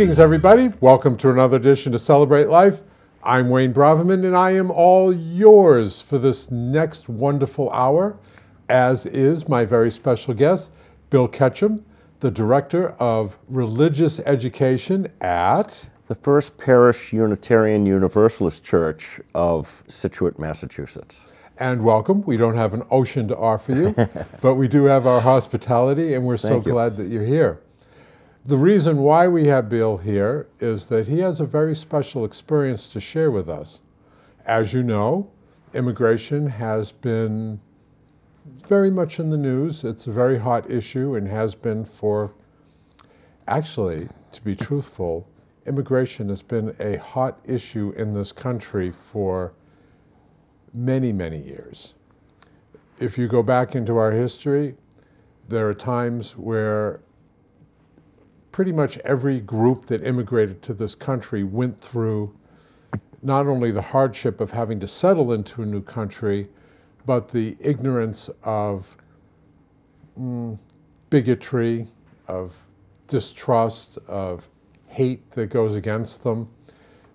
Greetings, everybody. Welcome to another edition to Celebrate Life. I'm Wayne Braverman, and I am all yours for this next wonderful hour, as is my very special guest, Bill Ketchum, the Director of Religious Education at the First Parish Unitarian Universalist Church of Scituate, Massachusetts. And welcome. We don't have an ocean to offer you, but we do have our hospitality, and we're Thank so you. glad that you're here. The reason why we have Bill here is that he has a very special experience to share with us. As you know, immigration has been very much in the news. It's a very hot issue and has been for, actually, to be truthful, immigration has been a hot issue in this country for many, many years. If you go back into our history, there are times where pretty much every group that immigrated to this country went through not only the hardship of having to settle into a new country, but the ignorance of mm, bigotry, of distrust, of hate that goes against them.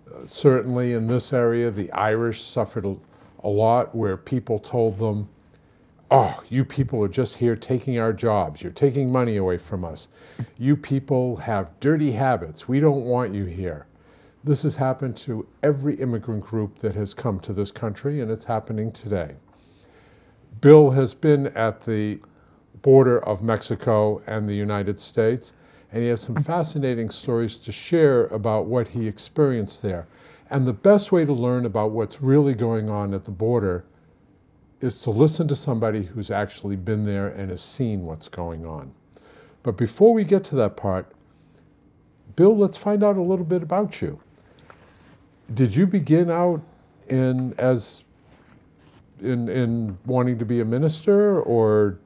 Uh, certainly in this area, the Irish suffered a, a lot where people told them, oh, you people are just here taking our jobs. You're taking money away from us. You people have dirty habits. We don't want you here. This has happened to every immigrant group that has come to this country, and it's happening today. Bill has been at the border of Mexico and the United States, and he has some fascinating stories to share about what he experienced there. And the best way to learn about what's really going on at the border is to listen to somebody who's actually been there and has seen what's going on. But before we get to that part, Bill, let's find out a little bit about you. Did you begin out in as in in wanting to be a minister or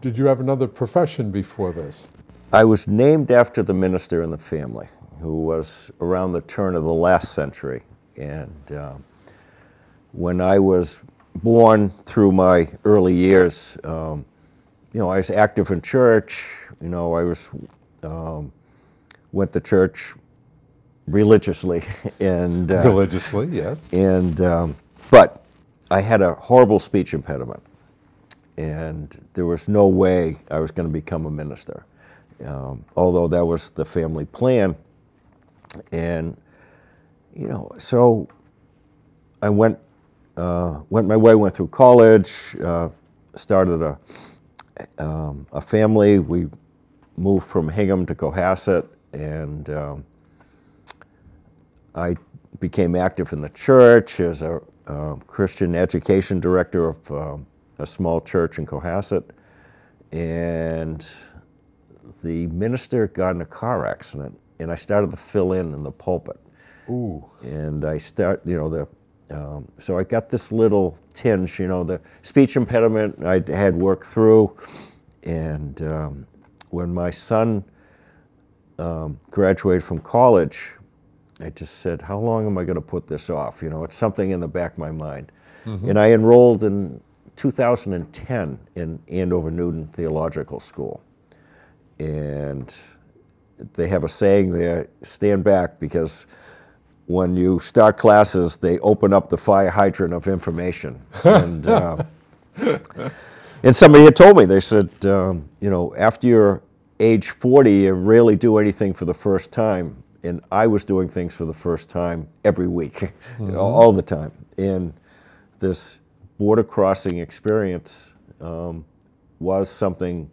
did you have another profession before this? I was named after the minister in the family who was around the turn of the last century. And uh, when I was born through my early years. Um, you know, I was active in church. You know, I was um, went to church religiously, and uh, religiously, yes. And um, but I had a horrible speech impediment, and there was no way I was going to become a minister, um, although that was the family plan. And you know, so I went uh, went my way, went through college, uh, started a, um, a family. We moved from Hingham to Cohasset, and um, I became active in the church as a uh, Christian education director of um, a small church in Cohasset. And the minister got in a car accident, and I started to fill in in the pulpit. Ooh. And I start, you know, the um, so I got this little tinge, you know, the speech impediment I had worked through. And um, when my son um, graduated from college, I just said, how long am I going to put this off? You know, it's something in the back of my mind. Mm -hmm. And I enrolled in 2010 in Andover Newton Theological School. And they have a saying there, stand back because when you start classes, they open up the fire hydrant of information. And, uh, and somebody had told me, they said, um, you know, after you're age 40, you rarely do anything for the first time. And I was doing things for the first time every week, mm -hmm. you know, all the time. And this border crossing experience um, was something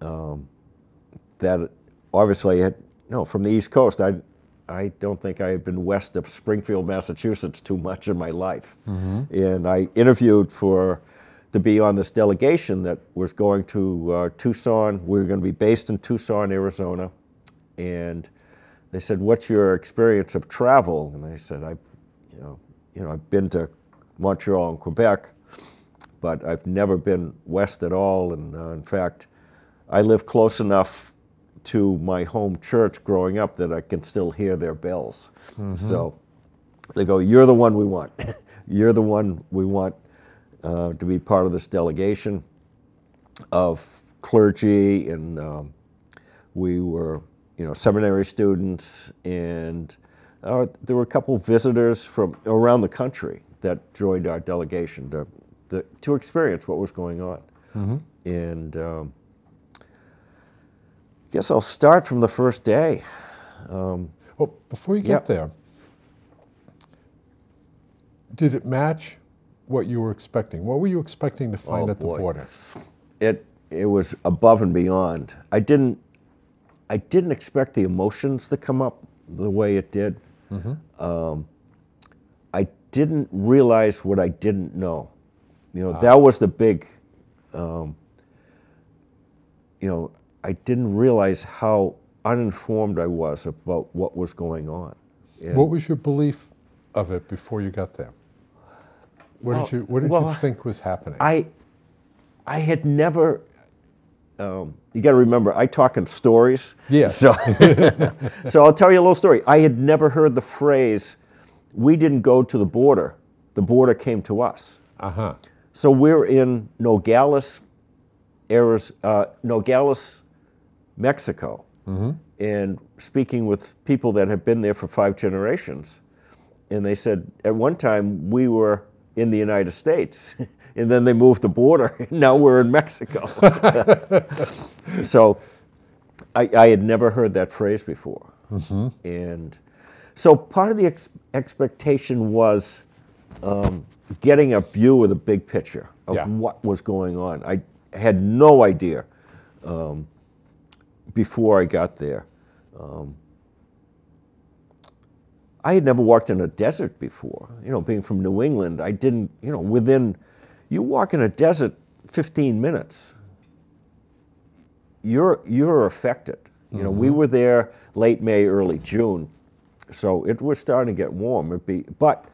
um, that obviously had, you know, from the East Coast, I, I don't think I had been west of Springfield, Massachusetts too much in my life. Mm-hmm. And I interviewed for to be on this delegation that was going to uh, Tucson. We were going to be based in Tucson, Arizona. And they said, "What's your experience of travel?" And I said, "I, you know, you know, I've been to Montreal and Quebec, but I've never been west at all. And uh, in fact, I live close enough to my home church growing up that I can still hear their bells. Mm-hmm. So they go, You're the one we want. You're the one we want uh, to be part of this delegation of clergy. And um, we were, you know, seminary students. And uh, there were a couple visitors from around the country that joined our delegation to, to experience what was going on. Mm-hmm. And um, guess I'll start from the first day. Um, well, before you get there, did it match what you were expecting? What were you expecting to find oh, at boy. the border? It it was above and beyond. I didn't I didn't expect the emotions to come up the way it did. Mm -hmm. um, I didn't realize what I didn't know. You know, ah. that was the big. Um, you know, I didn't realize how uninformed I was about what was going on. And what was your belief of it before you got there? What well, did you What did well, you think was happening? I I had never. Um, you got to remember, I talk in stories. Yeah. So, so I'll tell you a little story. I had never heard the phrase, "We didn't go to the border; the border came to us." Uh huh. So we're in Nogales, Arizona, uh, Nogales, Mexico mm-hmm. and speaking with people that have been there for five generations. And they said, at one time, we were in the United States. and then they moved the border. now we're in Mexico. so I, I, had never heard that phrase before. Mm-hmm. And so part of the ex- expectation was um, getting a view of the big picture of yeah. what was going on. I had no idea um, before I got there. Um, I had never walked in a desert before. You know, being from New England, I didn't, you know, within, you walk in a desert 15 minutes, you're, you're affected. You mm-hmm. know, we mm-hmm. were there late May, early June, so it was starting to get warm. It'd be, but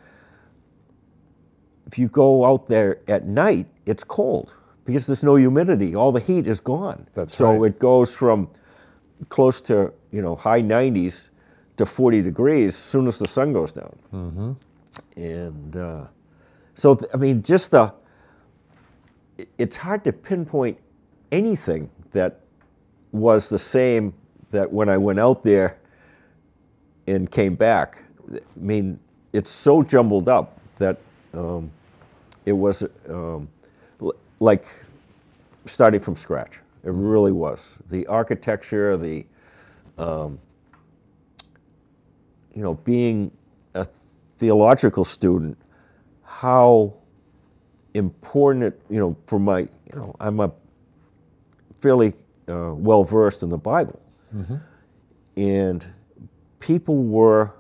if you go out there at night, it's cold because there's no humidity. All the heat is gone. That's so right. it goes from close to you know high 90s to 40 degrees as soon as the sun goes down. Mm -hmm. And uh, so, I mean, just the, it's hard to pinpoint anything that was the same that when I went out there and came back. I mean, it's so jumbled up that um, it was um, like starting from scratch. It really was. The architecture, the, um, you know, being a theological student, how important it, you know, for my, you know, I'm a fairly uh, well versed in the Bible. Mm-hmm. And people were,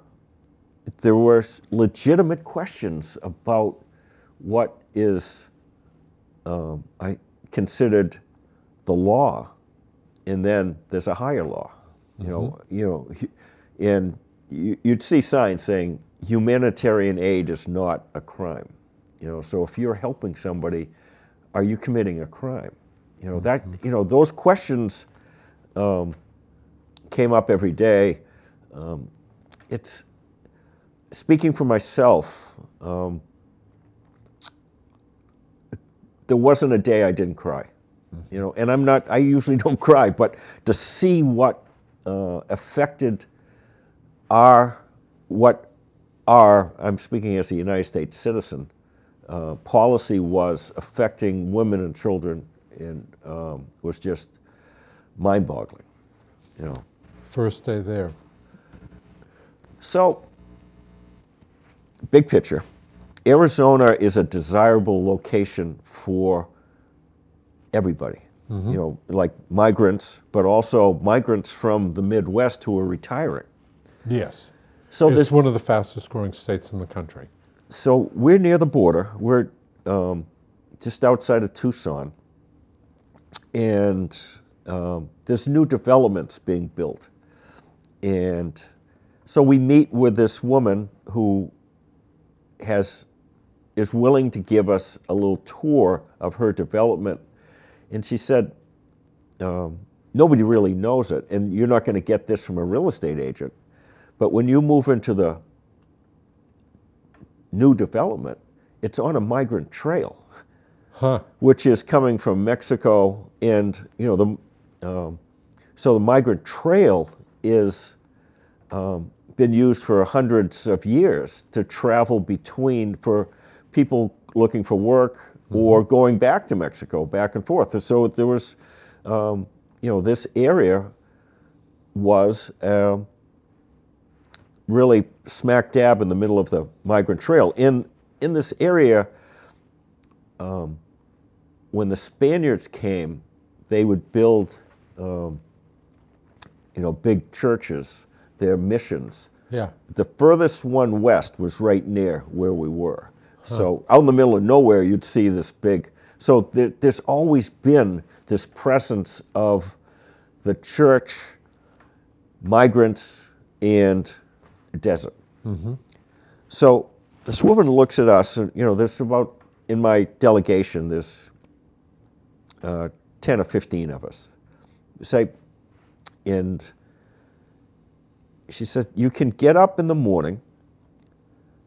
there were legitimate questions about what is um, I considered the law, and then there's a higher law. You mm-hmm. know, you know, and you'd see signs saying humanitarian aid is not a crime. You know, so if you're helping somebody, are you committing a crime? You know that. Mm-hmm. You know those questions um, came up every day. Um, it's speaking for myself. Um, there wasn't a day I didn't cry you know, and I'm not, I usually don't cry, but to see what uh, affected our, what our, I'm speaking as a United States citizen, uh, policy was affecting women and children and um, was just mind-boggling, you know. First day there. So, big picture, Arizona is a desirable location for everybody. Mm -hmm. You know, like migrants, but also migrants from the Midwest who are retiring. Yes. So it's this one of the fastest growing states in the country. So we're near the border. We're um, just outside of Tucson, and um, there's new developments being built, and so we meet with this woman who has is willing to give us a little tour of her development and she said, um, nobody really knows it, and you're not going to get this from a real estate agent. But when you move into the new development, it's on a migrant trail, huh. which is coming from Mexico, and you know the um, so the migrant trail is um, been used for hundreds of years to travel between for people looking for work, or mm-hmm. going back to Mexico, back and forth. And so there was, um, you know, this area was um, really smack dab in the middle of the migrant trail. In, in this area, um, when the Spaniards came, they would build, um, you know, big churches, their missions. Yeah. The furthest one west was right near where we were. So out in the middle of nowhere, you'd see this big. So there, there's always been this presence of the church, migrants, and desert. Mm -hmm. So this woman looks at us, and you know, there's about in my delegation, there's uh, 10 or 15 of us. Say, and she said, You can get up in the morning,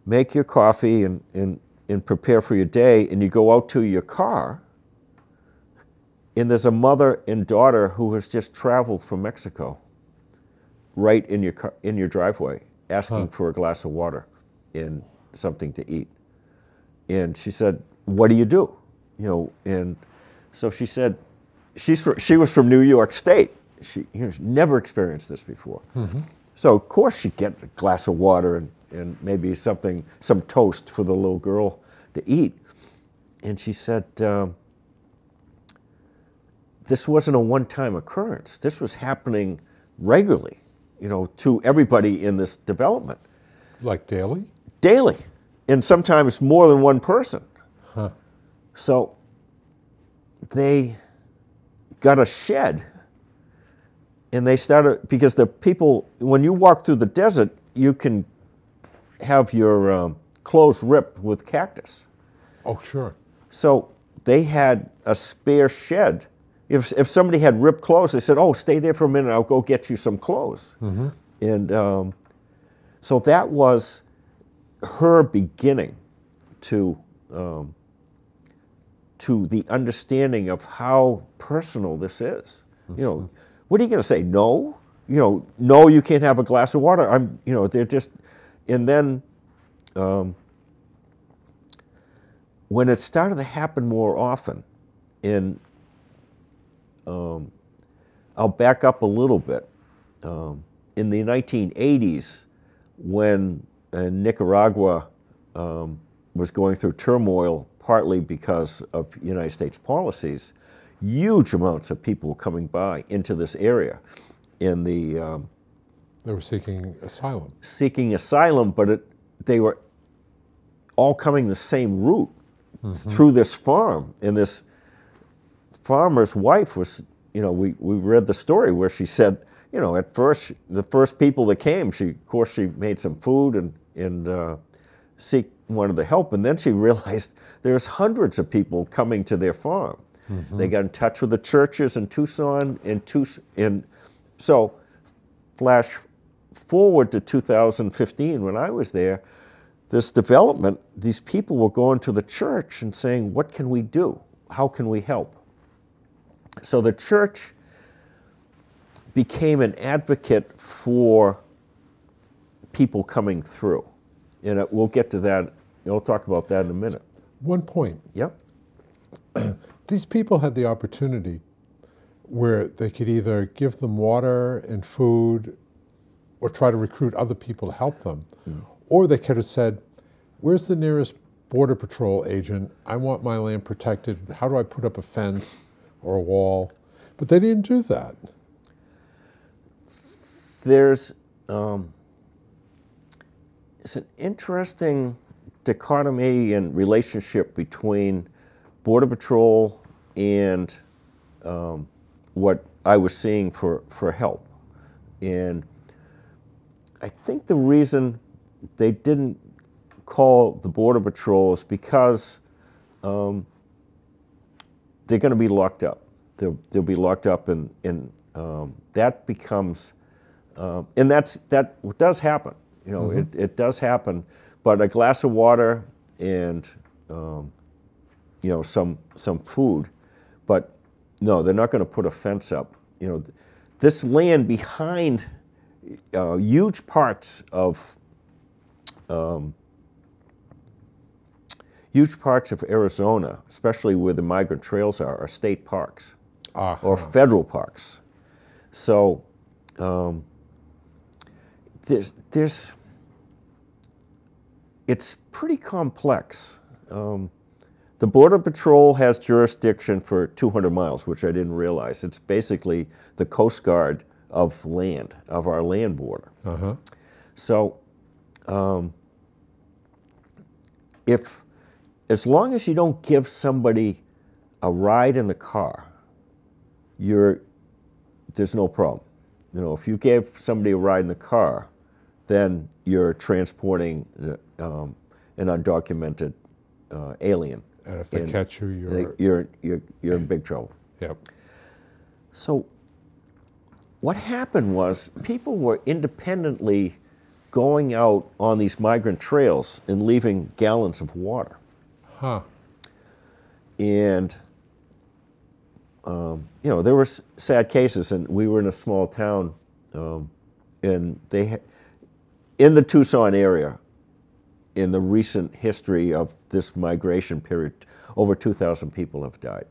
make your coffee, and, and and prepare for your day, and you go out to your car, and there's a mother and daughter who has just traveled from Mexico right in your, car, in your driveway asking huh. for a glass of water and something to eat. And she said, What do you do? You know, and so she said, she's she was from New York State. She you know, never experienced this before. Mm -hmm. So of course she'd get a glass of water and, and maybe something, some toast for the little girl to eat. And she said, uh, This wasn't a one time occurrence. This was happening regularly, you know, to everybody in this development. Like daily? Daily. And sometimes more than one person. Huh. So they got a shed and they started because the people when you walk through the desert you can have your um, close rip with cactus. Oh, sure. So they had a spare shed. If, if somebody had ripped clothes, they said, oh, stay there for a minute. I'll go get you some clothes. Mm-hmm. And um, so that was her beginning to, um, to the understanding of how personal this is. You know, mm-hmm. what are you going to say? No? You know, no, you can't have a glass of water. I'm, you know, they're just, and then um, when it started to happen more often, in um, I'll back up a little bit. Um, in the 1980s, when uh, Nicaragua um, was going through turmoil, partly because of United States policies, huge amounts of people were coming by into this area. In the um, they were seeking asylum. Seeking asylum, but it, they were all coming the same route mm -hmm. through this farm. And this farmer's wife was, you know, we, we read the story where she said, you know, at first, the first people that came, she, of course, she made some food and, and uh, seek, wanted to help. And then she realized there's hundreds of people coming to their farm. Mm -hmm. They got in touch with the churches in Tucson and Tucson. And so, flash forward to 2015 when I was there, this development, these people were going to the church and saying, What can we do? How can we help? So the church became an advocate for people coming through. And it, uh, we'll get to that. We'll talk about that in a minute. One point. Yep. These people had the opportunity where they could either give them water and food or try to recruit other people to help them, mm. Or they could have said, where's the nearest border patrol agent? I want my land protected. How do I put up a fence or a wall? But they didn't do that. There's um, it's an interesting dichotomy and relationship between border patrol and um, what I was seeing for, for help. And I think the reason they didn't call the Border Patrols because um, they're going to be locked up. They'll, they'll be locked up, and, and um, that becomes, uh, and that's, that does happen. You know, mm -hmm. it, mm-hmm. it does happen, but a glass of water and, um, you know, some, some food, but no, they're not going to put a fence up. You know, this land behind uh, huge parts of um, huge parts of Arizona, especially where the migrant trails are, are state parks uh-huh. or federal parks. So um, there's, there's, it's pretty complex. Um, the Border Patrol has jurisdiction for 200 miles, which I didn't realize. It's basically the Coast Guard of land, of our land border. Uh-huh. So um, if as long as you don't give somebody a ride in the car, you're there's no problem. You know, if you gave somebody a ride in the car, then you're transporting uh, um, an undocumented uh, alien. And if they and catch you, you're, they, you're you're you're in big trouble. Yep. So what happened was people were independently going out on these migrant trails and leaving gallons of water. Huh. And, um, you know, there were sad cases, and we were in a small town, um, and they, in the Tucson area, in the recent history of this migration period, over 2,000 people have died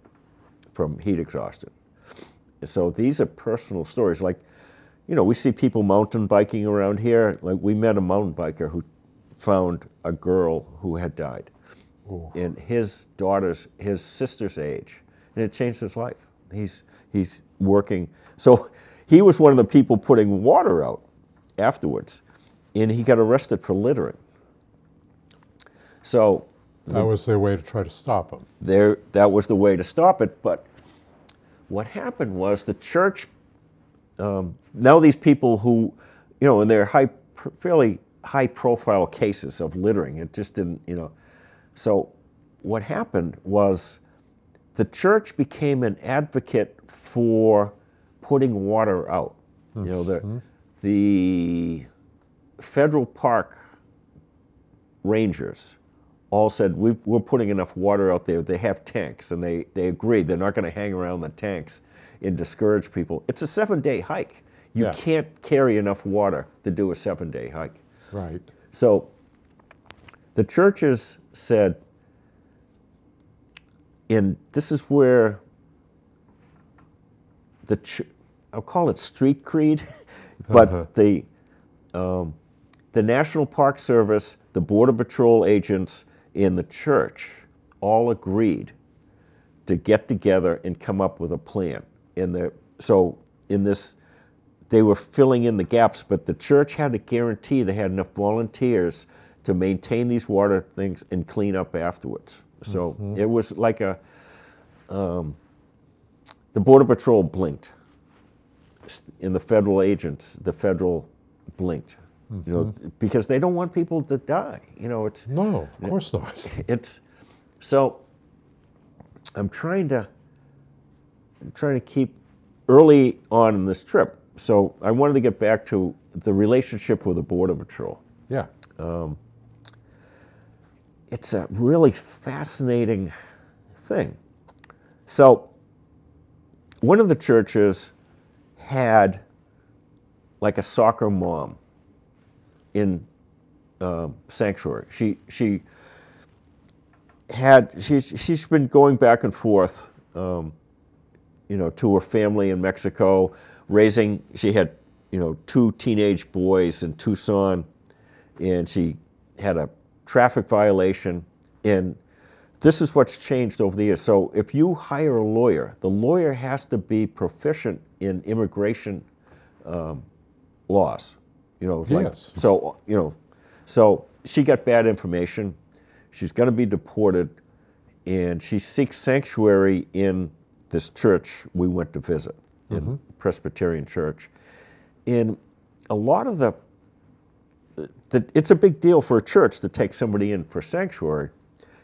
from heat exhaustion. So these are personal stories. Like you know, we see people mountain biking around here. Like we met a mountain biker who found a girl who had died Ooh. in his daughter's, his sister's age, and it changed his life. He's he's working. So he was one of the people putting water out afterwards, and he got arrested for littering. So that was their way to try to stop him. There, that was the way to stop it. But what happened was the church um, now these people who, you know, in their high, fairly high-profile cases of littering, it just didn't, you know. So what happened was the church became an advocate for putting water out. Mm-hmm. You know, the, mm-hmm. the federal park rangers all said, we, are putting enough water out there. They have tanks, and they, they agreed they're not going to hang around the tanks and discourage people. It's a seven day hike. You yeah. can't carry enough water to do a seven day hike. Right. So the churches said, and this is where the, ch- I'll call it street creed, but uh-huh. the, um, the National Park Service, the Border Patrol agents, and the church all agreed to get together and come up with a plan. In the so in this they were filling in the gaps, but the church had to guarantee they had enough volunteers to maintain these water things and clean up afterwards. So mm -hmm. it was like a um, the border patrol blinked, in the federal agents, the federal blinked. Mm -hmm. You know, mm-hmm. because they don't want people to die. You know, it's no, of course not. It's so I'm trying to trying to keep early on in this trip. So I wanted to get back to the relationship with the Border Patrol. Yeah. Um, it's a really fascinating thing. So one of the churches had like a soccer mom in uh, sanctuary. She she had she's she's been going back and forth um, you know, to her family in Mexico, raising, she had, you know, two teenage boys in Tucson, and she had a traffic violation. And this is what's changed over the years. So if you hire a lawyer, the lawyer has to be proficient in immigration um, laws. You know, like, yes. so, you know, so she got bad information. She's going to be deported, and she seeks sanctuary in this church we went to visit, mm -hmm. Presbyterian Church. And a lot of the, the, it's a big deal for a church to take somebody in for sanctuary.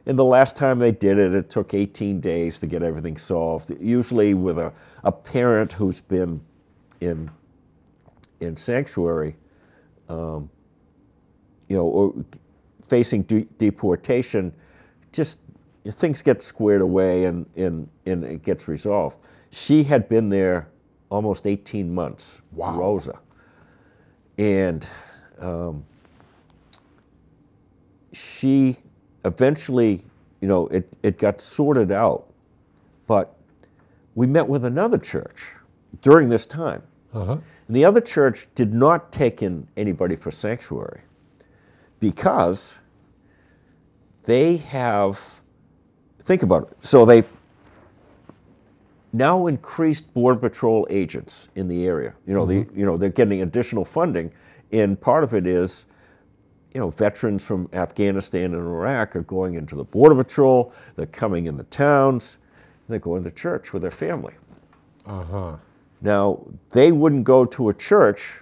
And the last time they did it, it took 18 days to get everything solved, usually with a, a parent who's been in, in sanctuary, um, you know, or facing de deportation, just things get squared away and, and, and it gets resolved. She had been there almost 18 months, wow. Rosa. And um, she eventually, you know, it, it got sorted out. But we met with another church during this time. Uh -huh. And the other church did not take in anybody for sanctuary because they have Think about it. So they now increased border patrol agents in the area. You know, mm-hmm. the, you know, they're getting additional funding, and part of it is, you know, veterans from Afghanistan and Iraq are going into the border patrol. They're coming in the towns. They go into church with their family. Uh huh. Now they wouldn't go to a church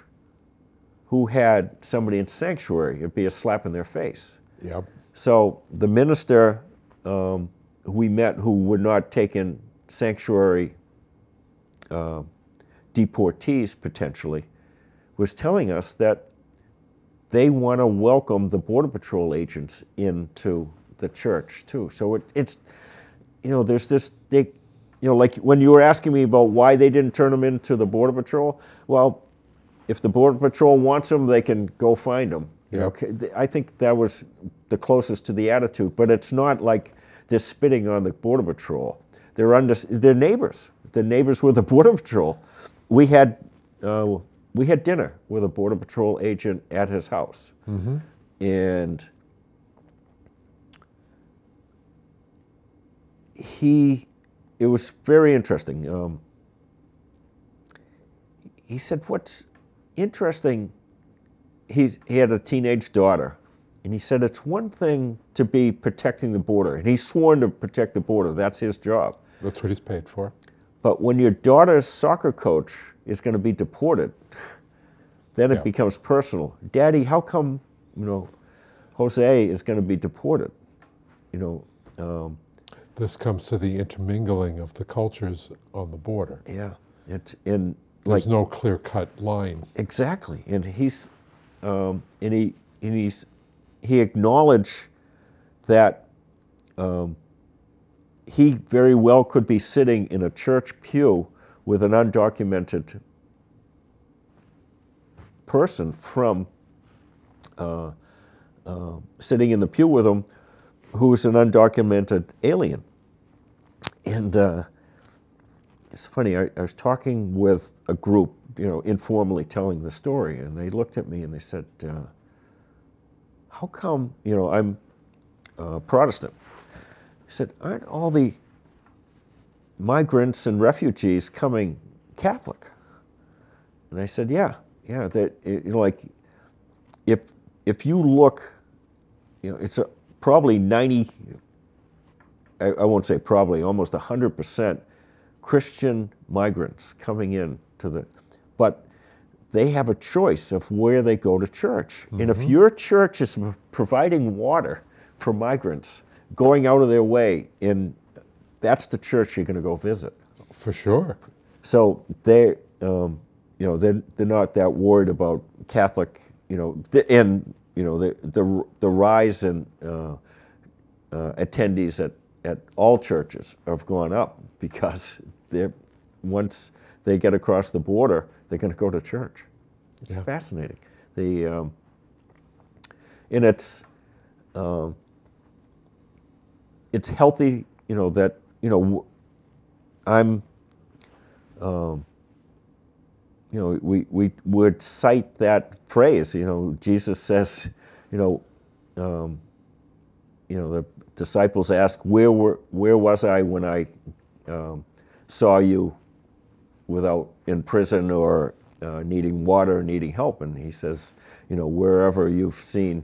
who had somebody in sanctuary. It'd be a slap in their face. Yep. So the minister. Um, we met who were not taken sanctuary uh, deportees potentially was telling us that they want to welcome the Border Patrol agents into the church too. So it, it's, you know, there's this, they, you know, like when you were asking me about why they didn't turn them into the Border Patrol, well, if the Border Patrol wants them, they can go find them. Yep. Okay, I think that was the closest to the attitude, but it's not like they're spitting on the Border Patrol. They're, under, their neighbors. The neighbors were the Border Patrol. We had, uh, we had dinner with a Border Patrol agent at his house. Mm -hmm. And he, it was very interesting. Um, he said, What's interesting? He's, he had a teenage daughter and he said, it's one thing to be protecting the border. And he's sworn to protect the border. That's his job. That's what he's paid for. But when your daughter's soccer coach is going to be deported, then yeah. it becomes personal. Daddy, how come, you know, Jose is going to be deported? You know, um, this comes to the intermingling of the cultures on the border. Yeah, it's in there's like, no clear cut line. Exactly, and he's um, and he and he's he acknowledged that um, he very well could be sitting in a church pew with an undocumented person from uh, uh, sitting in the pew with him who was an undocumented alien. And uh, it's funny, I, I, was talking with a group, you know, informally telling the story, and they looked at me and they said, uh, how come, you know, I'm uh, Protestant? He said, aren't all the migrants and refugees coming Catholic? And I said, yeah, yeah, that, you know, like, if, if you look, you know, it's a, probably 90, I, I won't say probably, almost 100% Christian migrants coming in to the, but they have a choice of where they go to church. Mm -hmm. And if mm-hmm. your church is providing water for migrants going out of their way, and that's the church you're going to go visit. For sure. So they, um, you know, they're, they're not that worried about Catholic, you know, the, and you know the the, the rise in uh, uh, attendees at at all churches have gone up because they're once they get across the border, they're going to go to church. It's yeah. fascinating. The um, and it's um, it's healthy, you know that you know I'm. Um, you know, we, we would cite that phrase. You know, Jesus says, you know, um, you know, the disciples ask, "Where were, where was I when I um, saw you without in prison or uh, needing water, needing help. And he says, you know, wherever you've seen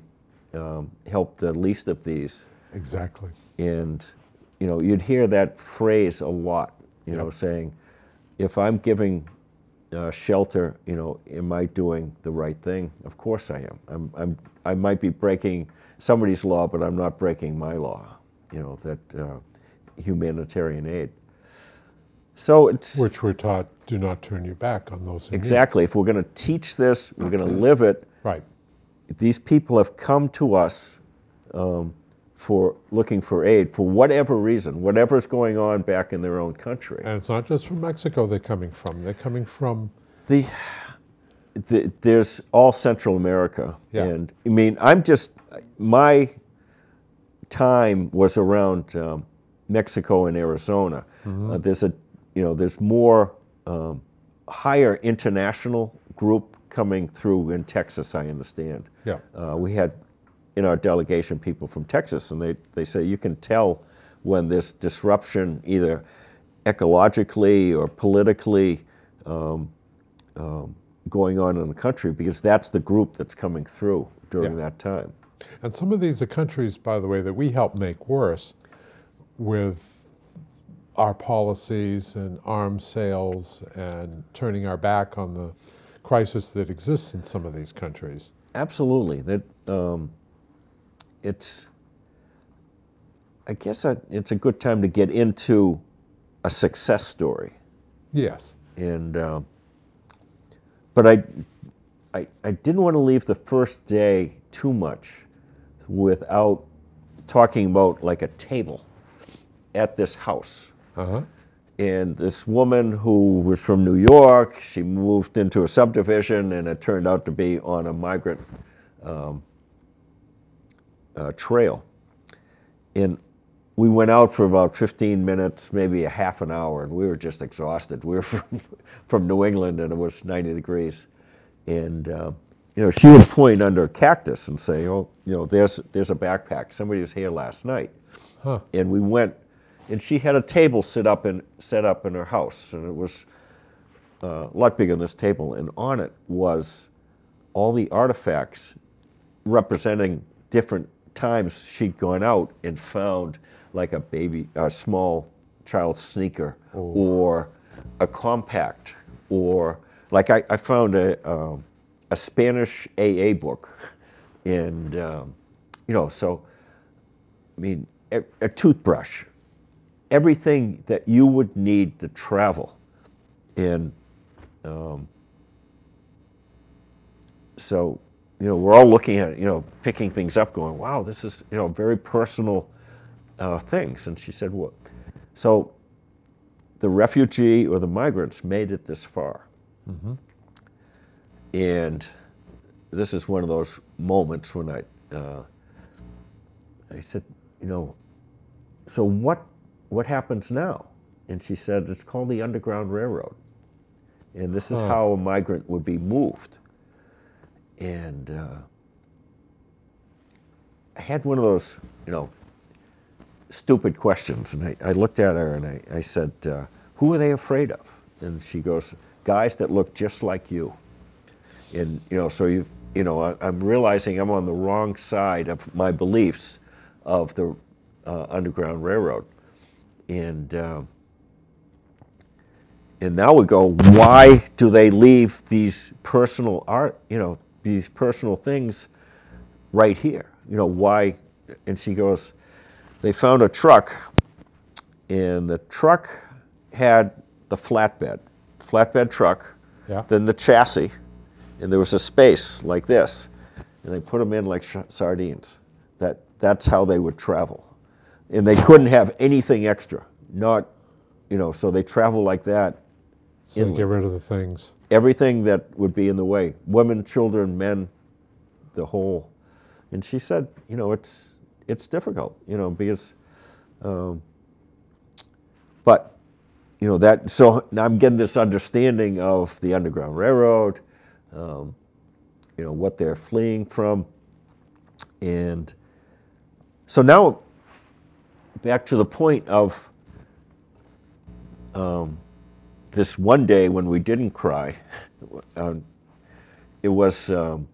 um, help the least of these. Exactly. And, you know, you'd hear that phrase a lot, you yep. know, saying, if I'm giving uh, shelter, you know, am I doing the right thing? Of course I am. I'm, I'm, I might be breaking somebody's law, but I'm not breaking my law, you know, that uh, humanitarian aid. So it's which we're taught: do not turn your back on those. exactly. If we're going to teach this, we're going to live it. Right. These people have come to us um, for looking for aid for whatever reason, whatever's going on back in their own country. And it's not just from Mexico they're coming from. They're coming from the. the there's all Central America, yeah. and I mean, I'm just my time was around um, Mexico and Arizona. Mm -hmm. uh, there's a you know, there's more um, higher international group coming through in Texas, I understand. Yeah. Uh, we had in our delegation people from Texas, and they, they say you can tell when there's disruption, either ecologically or politically, um, um, going on in the country, because that's the group that's coming through during yeah. that time. And some of these are countries, by the way, that we help make worse with our policies and arms sales and turning our back on the crisis that exists in some of these countries. Absolutely. That um, it's. I guess I, it's a good time to get into a success story. Yes. And uh, but I, I I didn't want to leave the first day too much without talking about like a table at this house uh -huh. And this woman who was from New York, she moved into a subdivision, and it turned out to be on a migrant um, uh, trail. And we went out for about 15 minutes, maybe a half an hour, and we were just exhausted. We were from, from New England, and it was 90 degrees. And, uh, you know, she would point under a cactus and say, oh, you know, there's, there's a backpack. Somebody was here last night. Huh. And we went and she had a table set up in, set up in her house, and it was uh, a lot bigger than this table, and on it was all the artifacts representing different times she'd gone out and found like a baby, a small child sneaker, oh. or a compact, or like I, I found a, um, a Spanish AA book, and um, you know, so I mean, a, a toothbrush, everything that you would need to travel. And um, so, you know, we're all looking at, you know, picking things up, going, wow, this is, you know, very personal uh, things. And she said, well, so the refugee or the migrants made it this far. Mm -hmm. And this is one of those moments when I, uh, I said, you know, so what what happens now? And she said, it's called the Underground Railroad. And this is huh. how a migrant would be moved. And uh, I had one of those, you know, stupid questions. And I, I looked at her and I, I said, uh, who are they afraid of? And she goes, guys that look just like you. And, you know, so you you know, I, am realizing I'm on the wrong side of my beliefs of the uh, Underground Railroad. And, uh, and now we go, why do they leave these personal art, you know, these personal things right here? You know, why? And she goes, they found a truck, and the truck had the flatbed, flatbed truck, yeah. then the chassis, and there was a space like this, and they put them in like sardines. That, that's how they would travel and they couldn't have anything extra. Not, you know, so they travel like that. So get rid of the things. Everything that would be in the way: women, children, men, the whole. And she said, you know, it's it's difficult, you know, because, um, but, you know that. So now I'm getting this understanding of the Underground Railroad, um, you know, what they're fleeing from, and so now back to the point of um, this one day when we didn't cry, uh, it was um,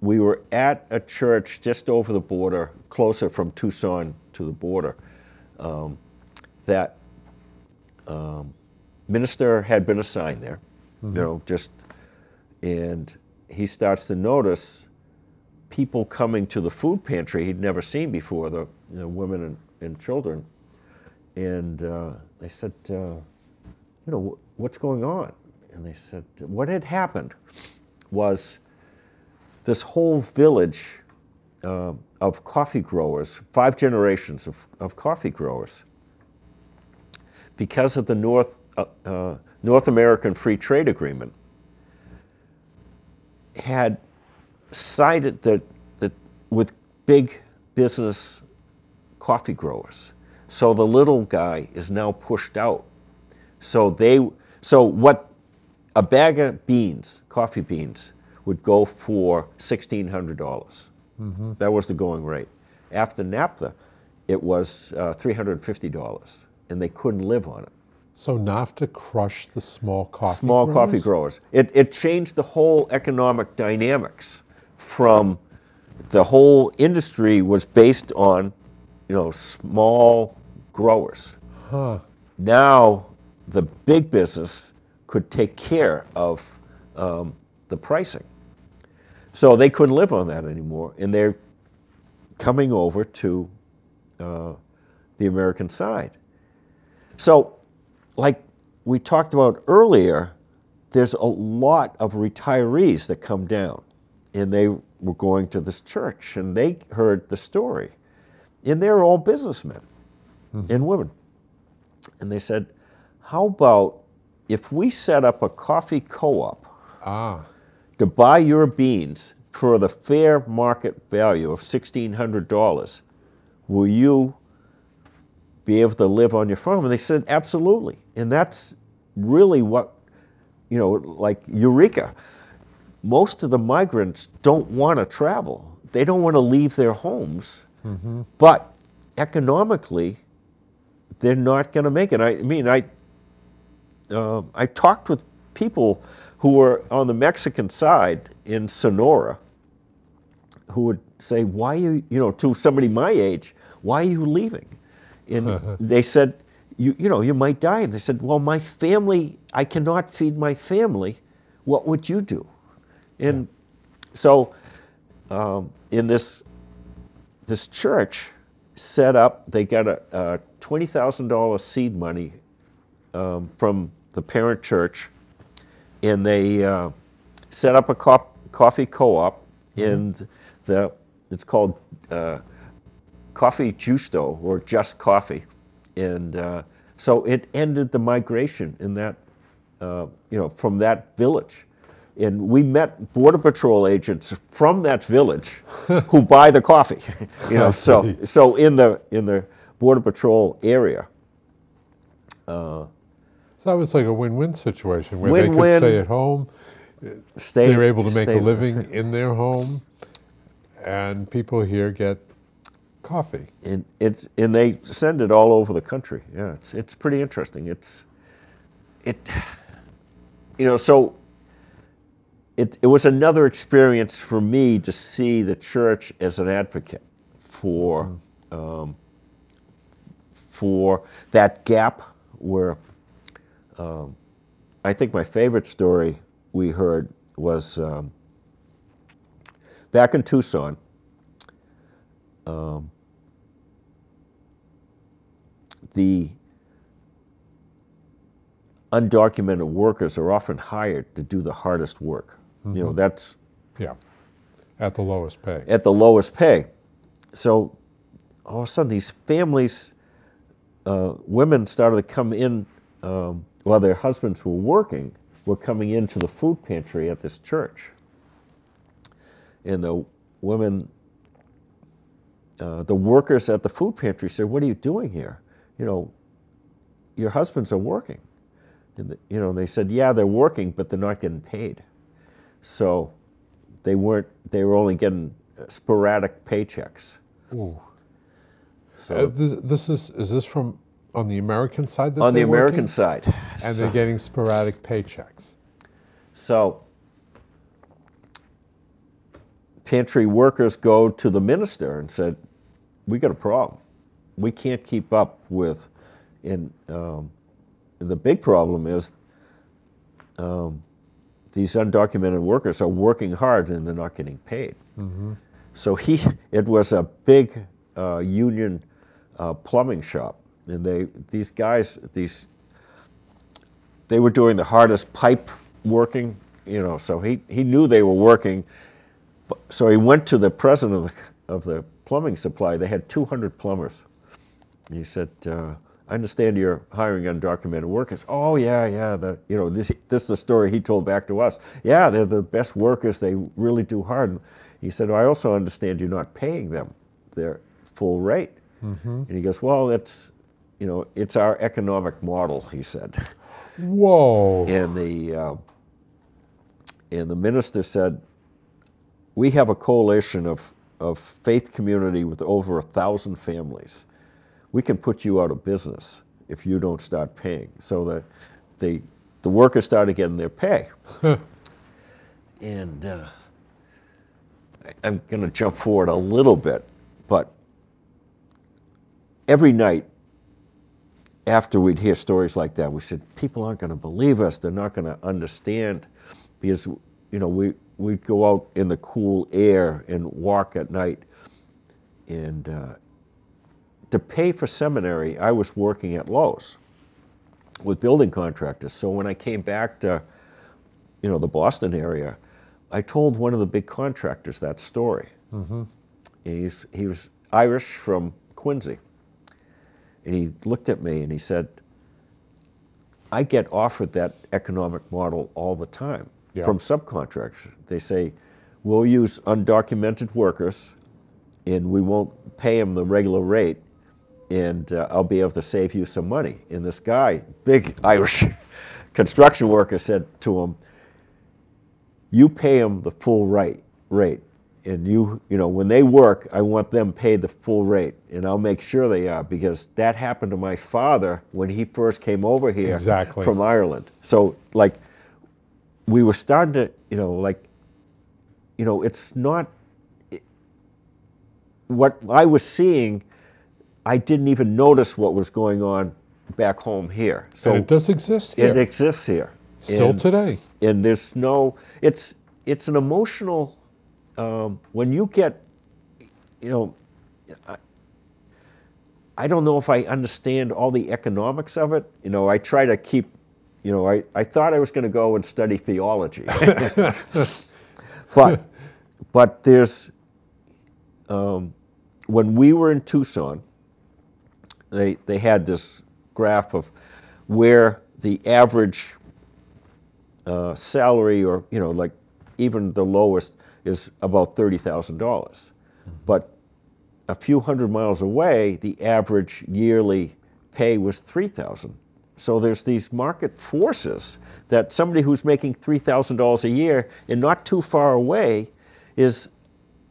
we were at a church just over the border, closer from Tucson to the border. Um, that um, minister had been assigned there, mm -hmm. you mm-hmm. know, just, and he starts to notice people coming to the food pantry he'd never seen before, the you know, women and, and, children. And uh, they said, uh, you know, what's going on? And they said, what had happened was this whole village uh, of coffee growers, five generations of, of coffee growers, because of the North, uh, uh, North American Free Trade Agreement, had sided the, the, with big business coffee growers. So the little guy is now pushed out. So they, so what a bag of beans, coffee beans, would go for sixteen hundred dollars. Mm -hmm. That was the going rate. After NAFTA, it was uh, three hundred and fifty dollars, and they couldn't live on it. So NAFTA crushed the small coffee small growers? coffee growers. It it changed the whole economic dynamics from the whole industry was based on, you know, small growers. Huh. Now the big business could take care of um, the pricing. So they couldn't live on that anymore, and they're coming over to uh, the American side. So, like we talked about earlier, there's a lot of retirees that come down and they were going to this church and they heard the story. And they're all businessmen hmm. and women. And they said, How about if we set up a coffee co op ah. to buy your beans for the fair market value of $1,600, will you be able to live on your farm? And they said, Absolutely. And that's really what, you know, like Eureka most of the migrants don't want to travel. They don't want to leave their homes. Mm-hmm. But economically, they're not going to make it. I mean, I, uh, I talked with people who were on the Mexican side in Sonora who would say, Why you, you know, to somebody my age, why are you leaving? And they said, you, you know, you might die. And they said, Well, my family, I cannot feed my family. What would you do? And yeah. so um, in this, this church set up, they got a, a $20,000 seed money um, from the parent church, and they uh, set up a co coffee co-op, mm -hmm. and the it's called uh, Coffee Justo or Just Coffee, and uh, so it ended the migration in that, uh, you know, from that village and we met border patrol agents from that village who buy the coffee you know so so in the in the border patrol area uh, so that was like a win-win situation where win-win, they could stay at home stay, they're able to make a living in their home and people here get coffee and it's and they send it all over the country yeah it's it's pretty interesting it's it you know so it, it was another experience for me to see the church as an advocate for, mm. um, for that gap where um, I think my favorite story we heard was um, back in Tucson. Um, the undocumented workers are often hired to do the hardest work. Mm-hmm. You know, that's. Yeah. At the lowest pay. At the lowest pay. So all of a sudden, these families, uh, women started to come in um, while their husbands were working, were coming into the food pantry at this church. And the women, uh, the workers at the food pantry said, What are you doing here? You know, your husbands are working. And the, you know, they said, Yeah, they're working, but they're not getting paid. So they weren't, they were only getting sporadic paychecks. Ooh. So uh, this, this, is, is this from on the American side? on the American side. And so. they're getting sporadic paychecks. So pantry workers go to the minister and said, we got a problem. We can't keep up with, and um, the big problem is um, these undocumented workers are working hard and they're not getting paid. Mm -hmm. So he, it was a big uh, union uh, plumbing shop, and they, these guys, these, they were doing the hardest pipe working, you know. So he, he knew they were working, so he went to the president of the, of the plumbing supply. They had 200 plumbers. He said. Uh, I understand you're hiring undocumented workers. Oh yeah, yeah. The, you know this this is the story he told back to us. Yeah, they're the best workers. They really do hard. He said, I also understand you're not paying them their full rate. Mm -hmm. And he goes, well, that's you know it's our economic model. He said. Whoa. And the uh, and the minister said, we have a coalition of of faith community with over a thousand families we can put you out of business if you don't start paying. So the, the, the workers started getting their pay. and uh, I'm going to jump forward a little bit, but every night after we'd hear stories like that, we said, people aren't going to believe us. They're not going to understand because, you know, we, we'd go out in the cool air and walk at night. And uh, to pay for seminary, I was working at Lowe's with building contractors. So when I came back to, you know, the Boston area, I told one of the big contractors that story. Mm -hmm. he's, he was Irish from Quincy. And he looked at me and he said, I get offered that economic model all the time yeah. from subcontractors. They say, we'll use undocumented workers and we won't pay them the regular rate and uh, I'll be able to save you some money. And this guy, big Irish construction worker, said to him, "You pay them the full right rate, and you, you know, when they work, I want them paid the full rate, and I'll make sure they are because that happened to my father when he first came over here exactly. from Ireland. So like, we were starting to, you know, like, you know, it's not." It, what I was seeing I didn't even notice what was going on back home here. So and it does exist here. It exists here. Still and, today. And there's no, it's, it's an emotional, um, when you get, you know, I, I don't know if I understand all the economics of it. You know, I try to keep, you know, I, I thought I was going to go and study theology. but, but there's, um, when we were in Tucson, they, they had this graph of where the average uh, salary or, you know, like even the lowest is about $30,000. But a few hundred miles away, the average yearly pay was 3000 So there's these market forces that somebody who's making $3,000 a year and not too far away is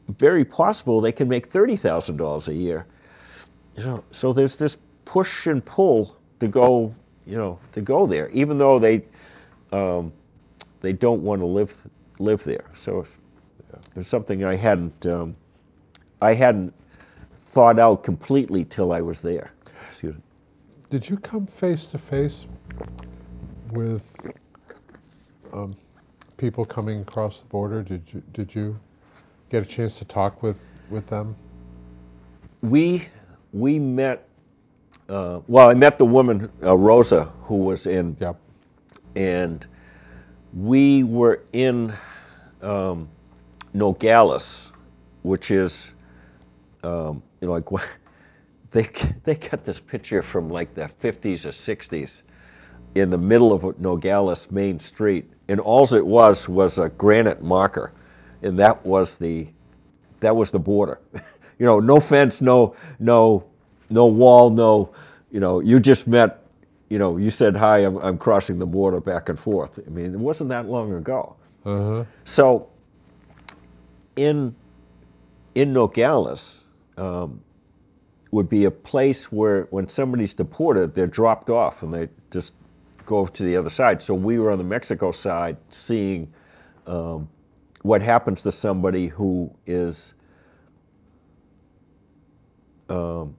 very possible they can make $30,000 a year you know, so there's this push and pull to go, you know, to go there, even though they um, they don't want to live live there. So there's something I hadn't um, I hadn't thought out completely till I was there. Excuse me. Did you come face to face with um, people coming across the border? Did you did you get a chance to talk with with them? We we met. Uh, well, I met the woman uh, Rosa who was in, yep. and we were in um, Nogales, which is um, you know like they they got this picture from like the 50s or 60s in the middle of Nogales Main Street, and all it was was a granite marker, and that was the that was the border. you know, no fence, no, no, no wall, no, you know, you just met, you know, you said, hi, I'm, I'm crossing the border back and forth. I mean, it wasn't that long ago. Uh-huh. So in, in Nogales um, would be a place where when somebody's deported, they're dropped off and they just go to the other side. So we were on the Mexico side seeing um, what happens to somebody who is um,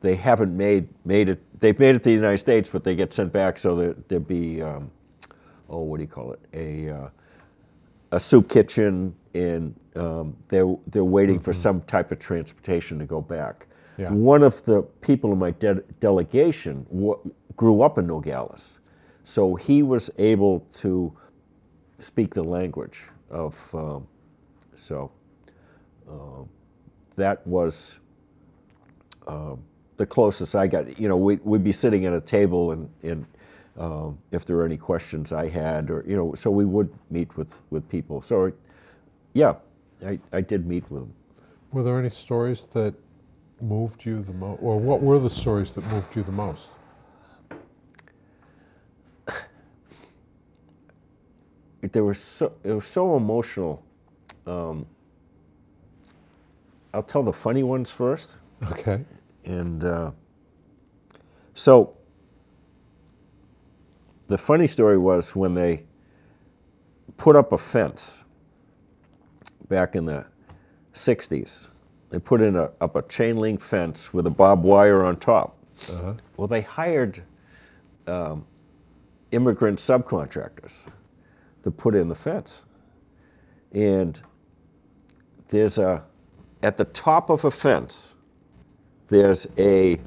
they haven't made made it. They've made it to the United States, but they get sent back. So there, would be, um, oh, what do you call it? A uh, a soup kitchen, and um, they're they're waiting mm -hmm. for mm-hmm. some type of transportation to go back. Yeah. One of the people in my de delegation grew up in Nogales, so he was able to speak the language of. Um, so uh, that was um, the closest I got. You know, we, would be sitting at a table and, and um, if there were any questions I had, or you know, so we would meet with with people. So, yeah, I, I did meet with them. Were there any stories that moved you the most, or what were the stories that moved you the most? There was so it was so emotional. Um, I'll tell the funny ones first. Okay. And uh, so the funny story was when they put up a fence back in the 60s, they put in a, up a chain link fence with a barbed wire on top. Uh -huh. Well, they hired um, immigrant subcontractors to put in the fence. And there's a, at the top of a fence, there's a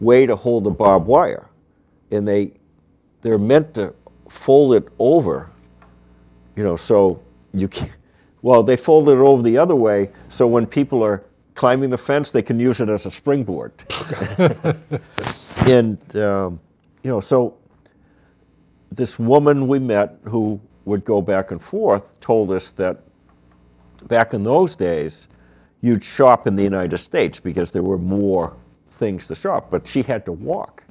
way to hold the barbed wire, and they they're meant to fold it over, you know, so you can't. Well, they fold it over the other way, so when people are climbing the fence, they can use it as a springboard. and um, you know, so this woman we met who would go back and forth told us that back in those days, you'd shop in the United States because there were more things to shop, but she had to walk.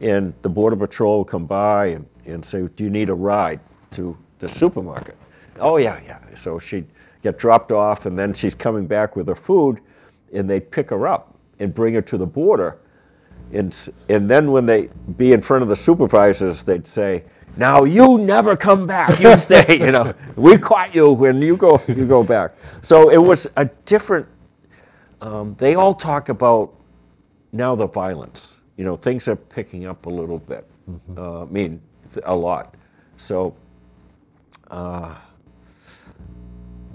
And the Border Patrol would come by and, and say, Do you need a ride to the supermarket? Oh, yeah, yeah. So she'd get dropped off, and then she's coming back with her food, and they'd pick her up and bring her to the border. And, and then when they be in front of the supervisors, they'd say, now you never come back. You stay. You know, we caught you when you go. You go back. So it was a different. Um, they all talk about now the violence. You know, things are picking up a little bit. Mm-hmm. Uh, I mean, a lot. So uh,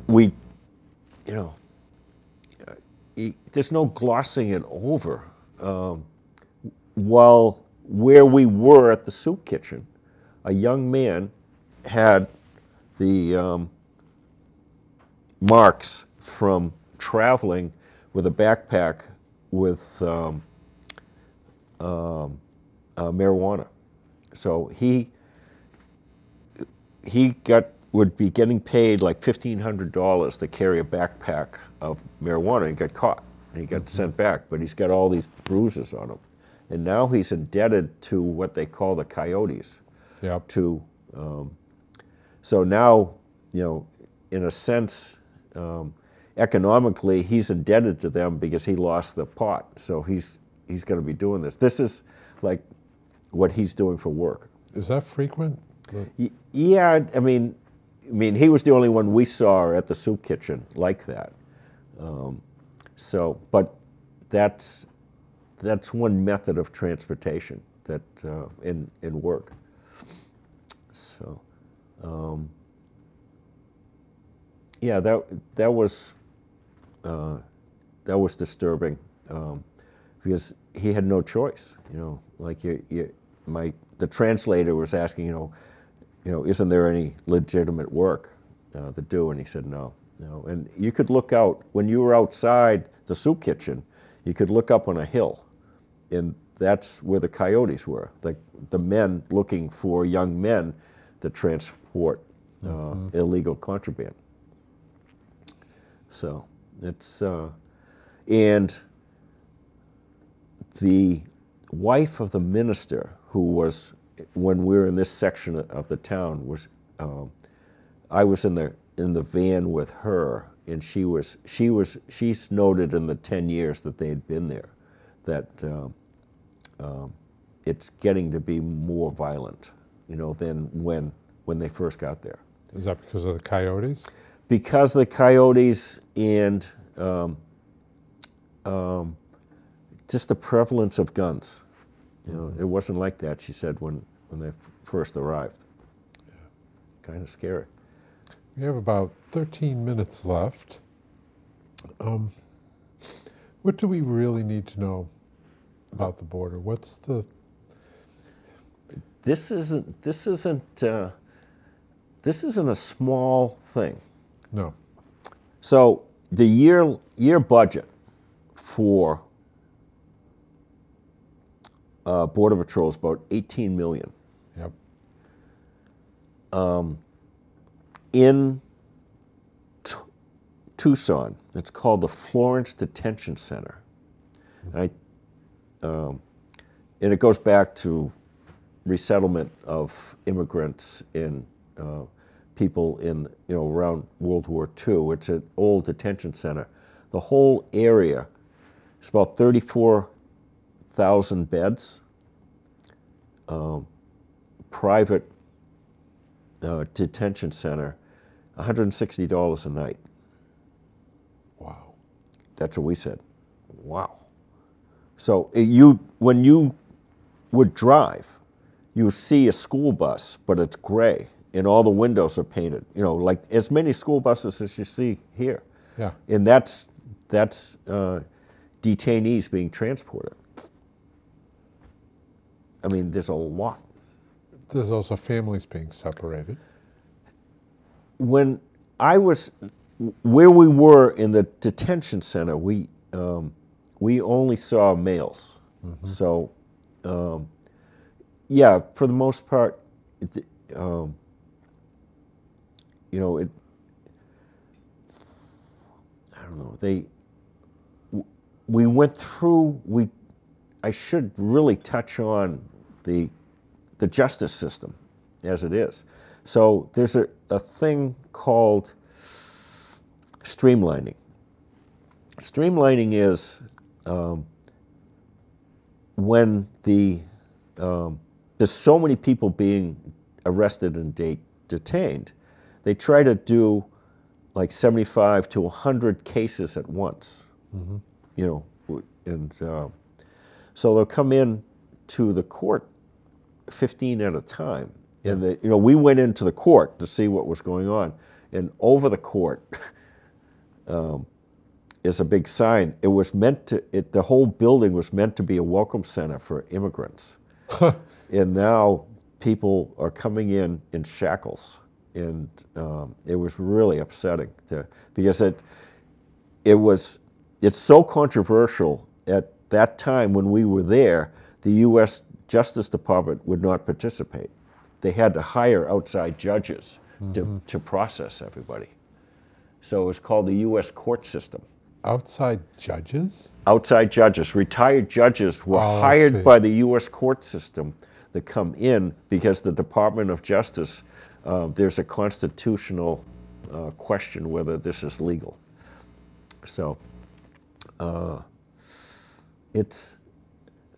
we, you know, there's no glossing it over. Um, while where we were at the soup kitchen a young man had the um, marks from traveling with a backpack with um, um, uh, marijuana. So he he got would be getting paid like fifteen hundred dollars to carry a backpack of marijuana and got caught and he got mm -hmm. sent back. But he's got all these bruises on him, and now he's indebted to what they call the coyotes yep. to. Um, so now, you know, in a sense, um, economically, he's indebted to them because he lost the pot. So he's he's going to be doing this. This is like what he's doing for work. Is that frequent? Y yeah, I mean, I mean, he was the only one we saw at the soup kitchen like that. Um, so, but that's that's one method of transportation that uh, in in work. So, um, yeah, that that was uh, that was disturbing um, because he had no choice. You know, like you, you, my the translator was asking, you know, you know, isn't there any legitimate work uh, to do? And he said no. You know, and you could look out when you were outside the soup kitchen. You could look up on a hill, and that's where the coyotes were. The the men looking for young men the transport uh, mm-hmm. illegal contraband. So it's uh, and the wife of the minister who was when we were in this section of the town was um, I was in the in the van with her and she was she was she's noted in the 10 years that they had been there that um, um it's getting to be more violent you know, than when when they first got there. Is that because of the coyotes? Because of the coyotes and um, um, just the prevalence of guns. You know, mm-hmm. it wasn't like that. She said when when they first arrived. Yeah. Kind of scary. We have about 13 minutes left. Um, what do we really need to know about the border? What's the this isn't this isn't uh, this isn't a small thing. No. So the year year budget for uh, border patrol is about 18 million. Yep. Um, in Tucson, it's called the Florence Detention Center. Hmm. I, um, and it goes back to resettlement of immigrants in uh, people in, you know, around World War II. It's an old detention center. The whole area is about 34,000 beds, um, private uh, detention center, $160 a night. Wow. That's what we said. Wow. So eh, you, when you would drive you see a school bus, but it's gray, and all the windows are painted. You know, like as many school buses as you see here. Yeah. And that's that's uh, detainees being transported. I mean, there's a lot. There's also families being separated. When I was where we were in the detention center, we um, we only saw males. Mm -hmm. So. Um, yeah, for the most part, it, um, you know, it. I don't know. They. We went through. We, I should really touch on the, the justice system, as it is. So there's a, a thing called streamlining. Streamlining is um, when the um, there's so many people being arrested and de detained. They try to do like 75 to 100 cases at once, mm -hmm. you know, and uh, so they'll come in to the court 15 at a time. Yeah. And you know, we went into the court to see what was going on, and over the court um, is a big sign. It was meant to. It, the whole building was meant to be a welcome center for immigrants. And now people are coming in in shackles. And um, it was really upsetting to, because it, it was, it's so controversial at that time when we were there, the U.S. Justice Department would not participate. They had to hire outside judges mm -hmm. to, mm-hmm. to process everybody. So it was called the U.S. court system. Outside judges? Outside judges. Retired judges were oh, hired by the U.S. court system that come in because the Department of Justice, uh, there's a constitutional uh, question whether this is legal. So uh,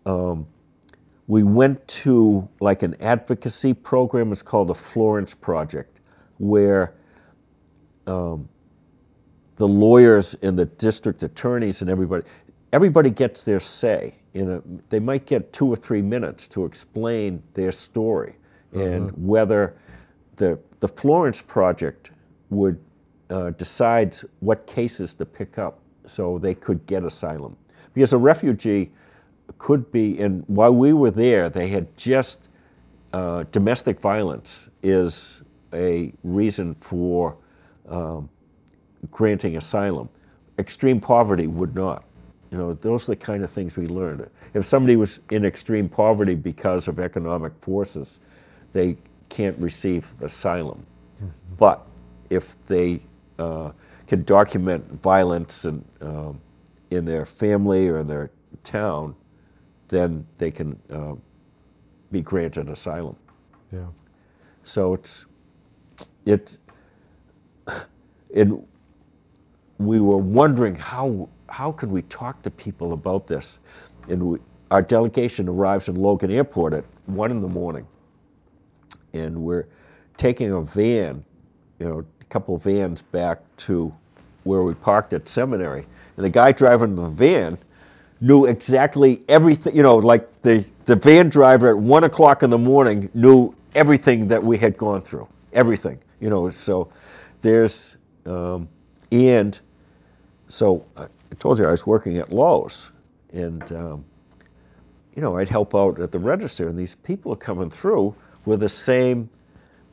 um, we went to like an advocacy program, it's called the Florence Project, where um, the lawyers and the district attorneys and everybody, everybody gets their say. In a, they might get two or three minutes to explain their story and mm-hmm. whether the, the Florence Project would uh, decides what cases to pick up so they could get asylum. Because a refugee could be, and while we were there, they had just, uh, domestic violence is a reason for um, granting asylum. Extreme poverty would not. You know, those are the kind of things we learn. If somebody was in extreme poverty because of economic forces, they can't receive asylum. Mm -hmm. But if they uh, can document violence in, um, in their family or in their town, then they can uh, be granted asylum. Yeah. So it's it. And we were wondering how how can we talk to people about this? And we, our delegation arrives in Logan Airport at one in the morning, and we're taking a van, you know, a couple vans back to where we parked at seminary. And the guy driving the van knew exactly everything, you know, like the, the van driver at one o'clock in the morning knew everything that we had gone through, everything, you know, so there's, um, and so uh, I told you I was working at Lowe's, and um, you know I'd help out at the register, and these people are coming through with the same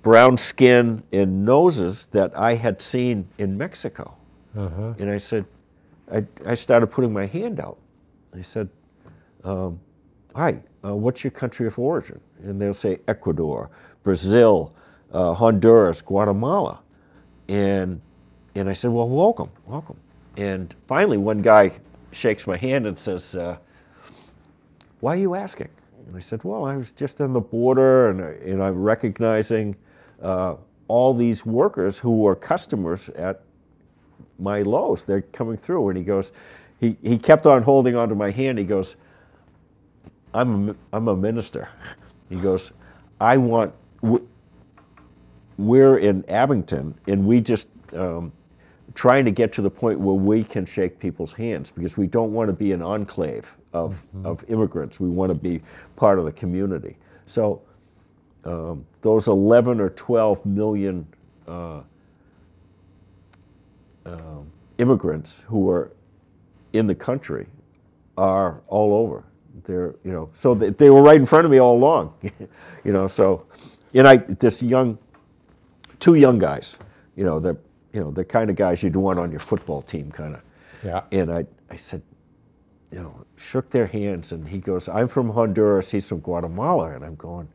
brown skin and noses that I had seen in Mexico. Uh -huh. And I said, I, I started putting my hand out. I said, um, "Hi, uh, what's your country of origin?" And they'll say Ecuador, Brazil, uh, Honduras, Guatemala, and and I said, "Well, welcome, welcome." And finally, one guy shakes my hand and says, uh, Why are you asking? And I said, Well, I was just on the border and, and I'm recognizing uh, all these workers who were customers at my Lowe's. They're coming through. And he goes, He, he kept on holding onto my hand. He goes, I'm a, I'm a minister. He goes, I want, we're in Abington and we just, um, trying to get to the point where we can shake people's hands because we don't want to be an enclave of, mm -hmm. of immigrants. We want to be part of the community. So um, those 11 or 12 million uh, um, immigrants who are in the country are all over. They're, you know, so they, they were right in front of me all along, you know, so, and I, this young, two young guys, you know, they're you know, the kind of guys you'd want on your football team, kind of. Yeah. And I, I said, you know, shook their hands, and he goes, I'm from Honduras, he's from Guatemala. And I'm going,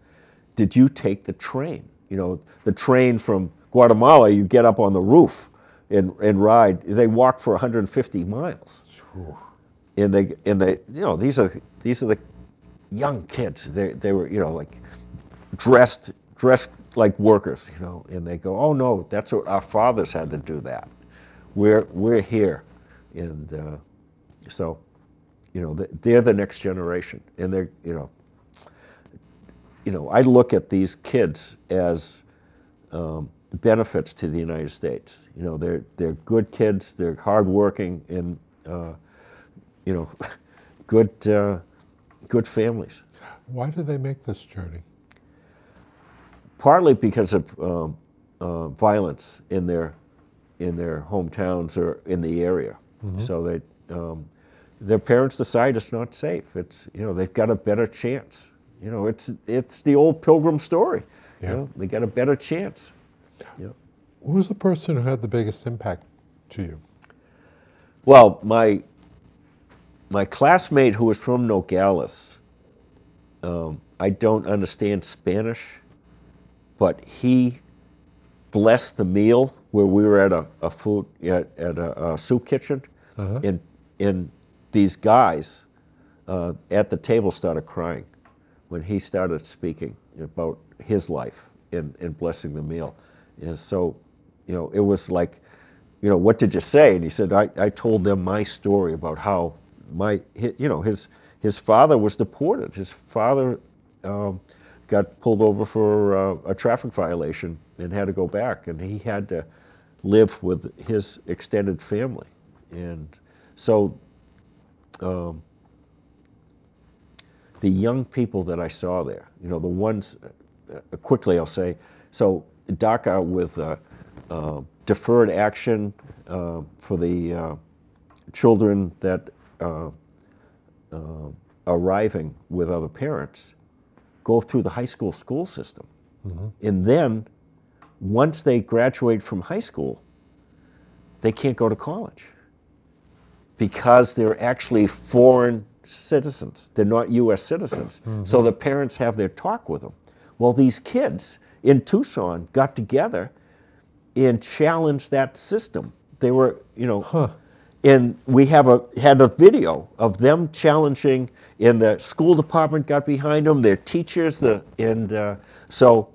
Did you take the train? You know, the train from Guatemala, you get up on the roof and, and ride. They walk for 150 miles. And they, and they, you know, these are, these are the young kids. They, they were, you know, like dressed, dressed like workers, you know, and they go, oh no, that's what our fathers had to do that. We're, we're here. And uh, so, you know, they're the next generation. And they're, you know, you know, I look at these kids as um, benefits to the United States. You know, they're, they're good kids, they're hardworking, and, uh, you know, good, uh, good families. Why do they make this journey? partly because of uh, uh, violence in their in their hometowns or in the area. Mm -hmm. So that um, their parents decide it's not safe. It's you know they've got a better chance. You know it's it's the old pilgrim story. Yeah. You know, they got a better chance. Yeah. Who was the person who had the biggest impact to you? Well, my my classmate who was from Nogales. Um, I don't understand Spanish but he blessed the meal where we were at a, a food at, at a, a, soup kitchen, uh-huh. and and these guys uh, at the table started crying when he started speaking about his life and, and blessing the meal, and so you know it was like, you know, what did you say? And he said, I, I told them my story about how my you know his his father was deported. His father. Um, got pulled over for uh, a traffic violation and had to go back. And he had to live with his extended family. And so um, the young people that I saw there, you know, the ones, uh, quickly I'll say, so DACA with uh, uh, deferred action uh, for the uh, children that arriving with other parents go through the high school school system. Mm-hmm. And then once they graduate from high school, they can't go to college because they're actually foreign citizens. They're not U.S. citizens. Mm-hmm. So the parents have their talk with them. Well, these kids in Tucson got together and challenged that system. They were, you know, huh and we have a had a video of them challenging and the school department got behind them their teachers the and uh, so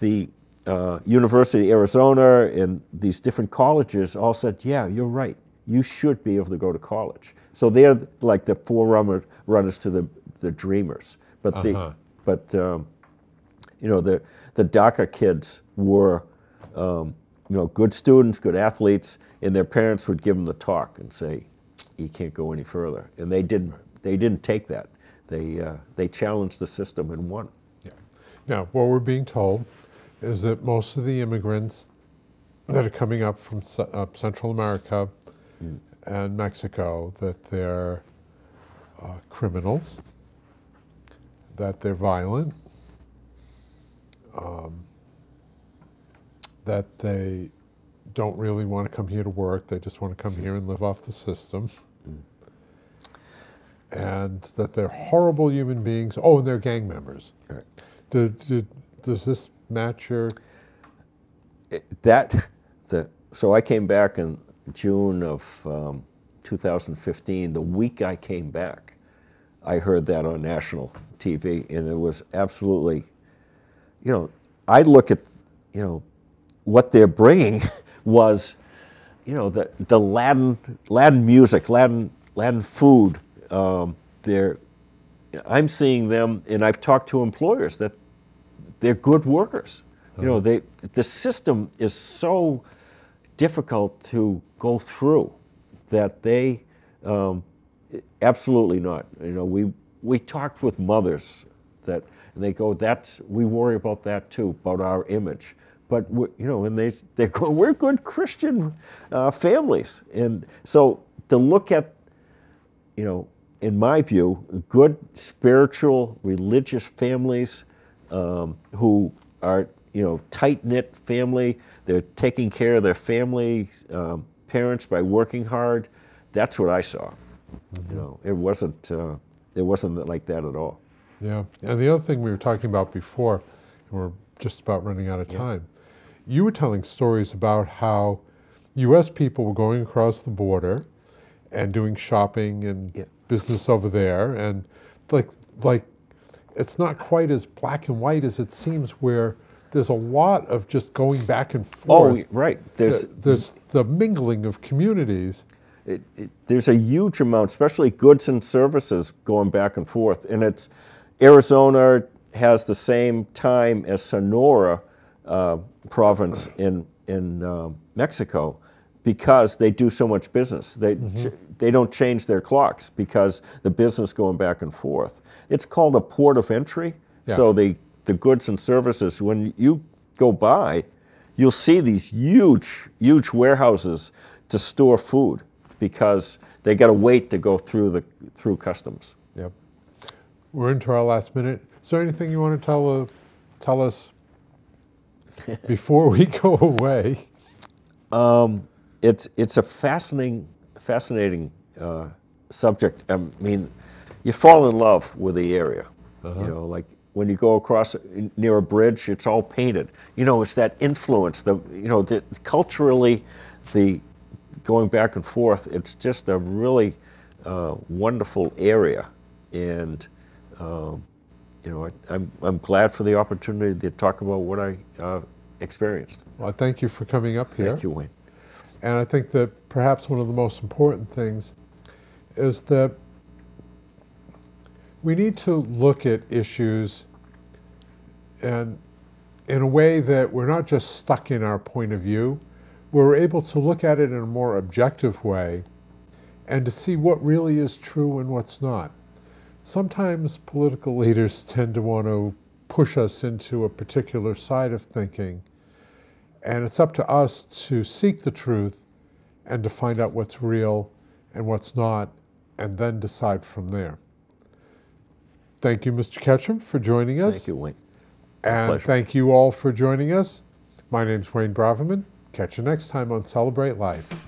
the uh, university of arizona and these different colleges all said yeah you're right you should be able to go to college so they're like the forerunner runners to the the dreamers but uh -huh. the but um, you know the the daca kids were um, you know, good students, good athletes, and their parents would give them the talk and say, "You can't go any further." And they didn't. They didn't take that. They uh, they challenged the system and won. Yeah. Now, what we're being told is that most of the immigrants that are coming up from uh, Central America mm. and Mexico that they're uh, criminals, that they're violent. Um, that they don't really want to come here to work. They just want to come here and live off the system. And that they're horrible human beings. Oh, and they're gang members. Right. Do, do, does this match your? It, that, the, so I came back in June of um, 2015. The week I came back, I heard that on national TV, and it was absolutely, you know, I look at, you know, what they're bringing was, you know, the, the Latin, Latin music, Latin, Latin food. Um, they're, I'm seeing them, and I've talked to employers that they're good workers. You know, uh-huh. they, the system is so difficult to go through that they um, absolutely not. You know, we we talked with mothers that and they go, that's we worry about that too, about our image but you know, and they they go, we're good Christian uh, families, and so to look at, you know, in my view, good spiritual religious families um, who are you know tight knit family, they're taking care of their family um, parents by working hard. That's what I saw. Mm-hmm. You know, it wasn't uh, it wasn't like that at all. Yeah, and the other thing we were talking about before, we're just about running out of time. Yeah you were telling stories about how U.S. people were going across the border and doing shopping and yeah. business over there, and like like it's not quite as black and white as it seems where there's a lot of just going back and oh, forth. Oh, right. There's the, there's the mingling of communities. It, it, there's a huge amount, especially goods and services, going back and forth. And it's Arizona has the same time as Sonora, uh, province in, in uh, Mexico because they do so much business. They, mm -hmm. they don't change their clocks because the business going back and forth. It's called a port of entry. Yeah. So the, the goods and services, when you go by, you'll see these huge, huge warehouses to store food because they got to wait to go through, the, through customs. Yep. We're into our last minute. Is there anything you want to tell, uh, tell us before we go away? Um, it's it's a fascinating fascinating uh, subject. I mean, you fall in love with the area. Uh -huh. You uh-huh. know, like when you go across near a bridge, it's all painted. You know, it's that influence. The you know, the, culturally, the going back and forth. It's just a really uh, wonderful area, and. Um, you know, I, am I'm, I'm glad for the opportunity to talk about what I uh, experienced. Well, thank you for coming up here. Thank you, Wayne. And I think that perhaps one of the most important things is that we need to look at issues and in a way that we're not just stuck in our point of view, we're able to look at it in a more objective way and to see what really is true and what's not. Sometimes political leaders tend to want to push us into a particular side of thinking, and it's up to us to seek the truth and to find out what's real and what's not, and then decide from there. Thank you, Mr. Ketchum, for joining us. Thank you, Wayne. And pleasure. thank you all for joining us. My name's Wayne Braverman. Catch you next time on Celebrate Life.